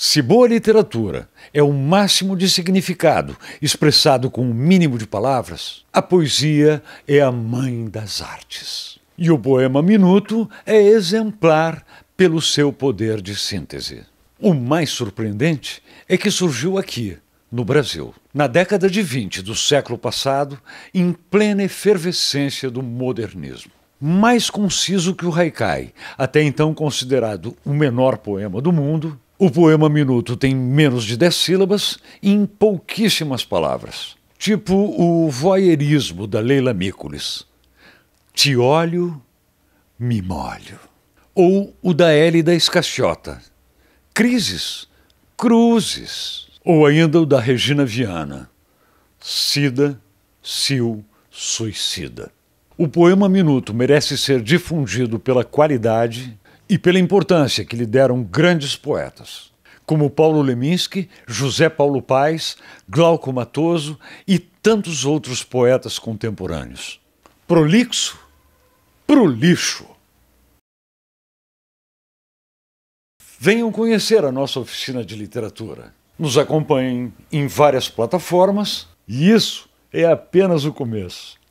Se boa literatura é o máximo de significado expressado com o mínimo de palavras, a poesia é a mãe das artes. E o poema Minuto é exemplar pelo seu poder de síntese. O mais surpreendente é que surgiu aqui, no Brasil, na década de 20 do século passado, em plena efervescência do modernismo mais conciso que o Haikai, até então considerado o menor poema do mundo, o poema Minuto tem menos de dez sílabas e em pouquíssimas palavras, tipo o voyeurismo da Leila Micolis. Te olho, me molho. Ou o da L da Crises, cruzes. Ou ainda o da Regina Viana. Sida, sil, suicida. O poema Minuto merece ser difundido pela qualidade, e pela importância que lhe deram grandes poetas, como Paulo Leminski, José Paulo Paes, Glauco Matoso e tantos outros poetas contemporâneos. Prolixo? Pro lixo! Venham conhecer a nossa oficina de literatura. Nos acompanhem em várias plataformas e isso é apenas o começo.